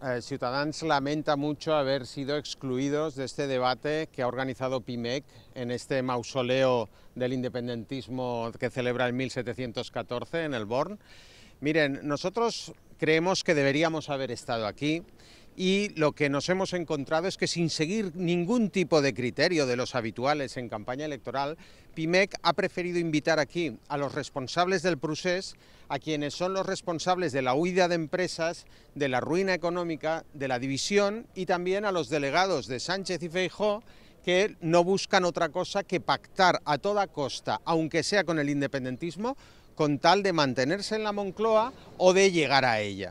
Eh, Ciudadanos lamenta mucho haber sido excluidos de este debate que ha organizado PIMEC en este mausoleo del independentismo que celebra el 1714 en el Born. Miren, nosotros creemos que deberíamos haber estado aquí y lo que nos hemos encontrado es que sin seguir ningún tipo de criterio de los habituales en campaña electoral, PIMEC ha preferido invitar aquí a los responsables del procés, a quienes son los responsables de la huida de empresas, de la ruina económica, de la división y también a los delegados de Sánchez y Feijó que no buscan otra cosa que pactar a toda costa, aunque sea con el independentismo, con tal de mantenerse en la Moncloa o de llegar a ella.